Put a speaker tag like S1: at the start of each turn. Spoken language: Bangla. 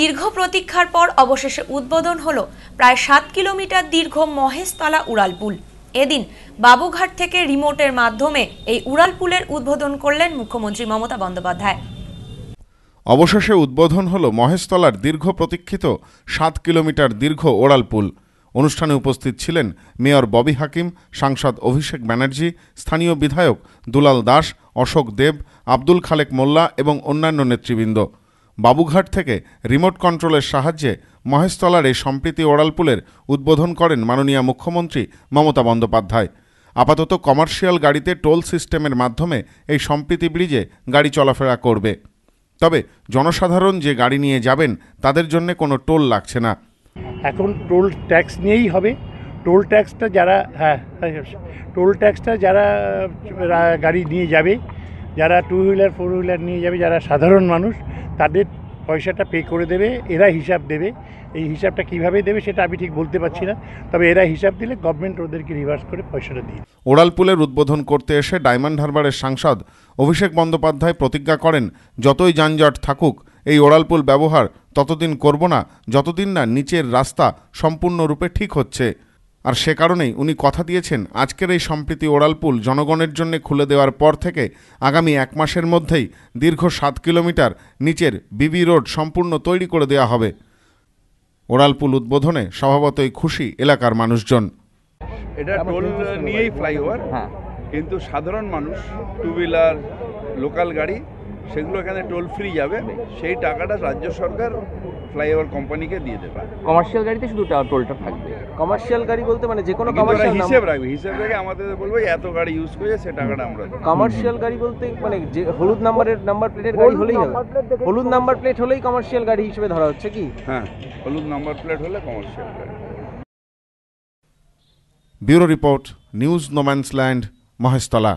S1: দীর্ঘ প্রতীক্ষার পর অবশেষে উদ্বোধন হল প্রায় সাত কিলোমিটার দীর্ঘ মহেশতলা উড়ালপুল এদিন বাবুঘাট থেকে রিমোটের মাধ্যমে এই উড়ালপুলের উদ্বোধন করলেন মুখ্যমন্ত্রী মমতা বন্দ্যোপাধ্যায় অবশেষে উদ্বোধন হল মহেশতলার দীর্ঘ প্রতীক্ষিত সাত কিলোমিটার দীর্ঘ ওড়ালপুল অনুষ্ঠানে উপস্থিত ছিলেন মেয়র ববি হাকিম সাংসদ অভিষেক ব্যানার্জি স্থানীয় বিধায়ক দুলাল দাস অশোক দেব আব্দুল খালেক মোল্লা এবং অন্যান্য নেতৃবৃন্দ বাবুঘাট থেকে রিমোট কন্ট্রোলের সাহায্যে মহেশতলার এই সম্প্রীতি ওড়ালপুলের উদ্বোধন করেন মাননীয় মুখ্যমন্ত্রী মমতা বন্দ্যোপাধ্যায় আপাতত কমার্শিয়াল গাড়িতে টোল সিস্টেমের মাধ্যমে এই সম্প্রীতি ব্রিজে গাড়ি চলাফেরা করবে তবে জনসাধারণ যে গাড়ি নিয়ে যাবেন তাদের জন্য কোনো টোল লাগছে না
S2: এখন টোল ট্যাক্স নিয়েই হবে টোল ট্যাক্সটা যারা হ্যাঁ, হ্যাঁ, হ্যাঁ টোল ট্যাক্সটা যারা গাড়ি নিয়ে যাবে যারা টু হুইলার ফোর হুইলার নিয়ে যাবে যারা সাধারণ মানুষ তাদের পয়সাটা পে করে দেবে এরা হিসাব দেবে এই হিসাবটা কিভাবে দেবে সেটা আমি ঠিক বলতে পারছি না তবে এরা হিসাব দিলে গভর্নমেন্ট ওদেরকে রিভার্স করে পয়সাটা দিয়ে
S1: ওড়াল পুলের উদ্বোধন করতে এসে ডায়মন্ড হারবারের সাংসদ অভিষেক বন্দ্যোপাধ্যায় প্রতিজ্ঞা করেন যতই যানজট থাকুক এই ওড়াল পুল ব্যবহার ততদিন করব না যতদিন না নিচের রাস্তা সম্পূর্ণরূপে ঠিক হচ্ছে আর সে কারণেই উনি কথা দিয়েছেন আজকের এই সম্প্রীতি ওড়ালপুল পুল জনগণের জন্য খুলে দেওয়ার পর থেকে আগামী এক মাসের মধ্যেই দীর্ঘ সাত কিলোমিটার নিচের বিবি রোড সম্পূর্ণ তৈরি করে দেওয়া হবে ওড়ালপুল পুল উদ্বোধনে স্বভাবতই খুশি এলাকার মানুষজন এটা টোল নিয়েই ফ্লাইওভার হ্যাঁ। কিন্তু সাধারণ মানুষ টু হুইলার লোকাল গাড়ি সেগুলো এখানে টোল ফ্রি যাবে সেই টাকাটা রাজ্য সরকার ফ্লাইওভার কোম্পানিকে দিয়ে দেবে
S2: কমার্শিয়াল গাড়িতে শুধু টোলটা থাকবে
S1: কমার্শিয়াল গাড়ি বলতে মানে যে কোনো হিসেব রাখবে হিসেব রেখে আমাদের বলবো এত গাড়ি ইউজ করে সে টাকাটা আমরা কমার্শিয়াল গাড়ি বলতে মানে যে হলুদ নাম্বারের নাম্বার প্লেটের গাড়ি হলেই হবে হলুদ নাম্বার প্লেট হলেই কমার্শিয়াল গাড়ি হিসেবে ধরা হচ্ছে কি হ্যাঁ হলুদ নাম্বার প্লেট হলে কমার্শিয়াল গাড়ি bureau report news no man's land Maheshtala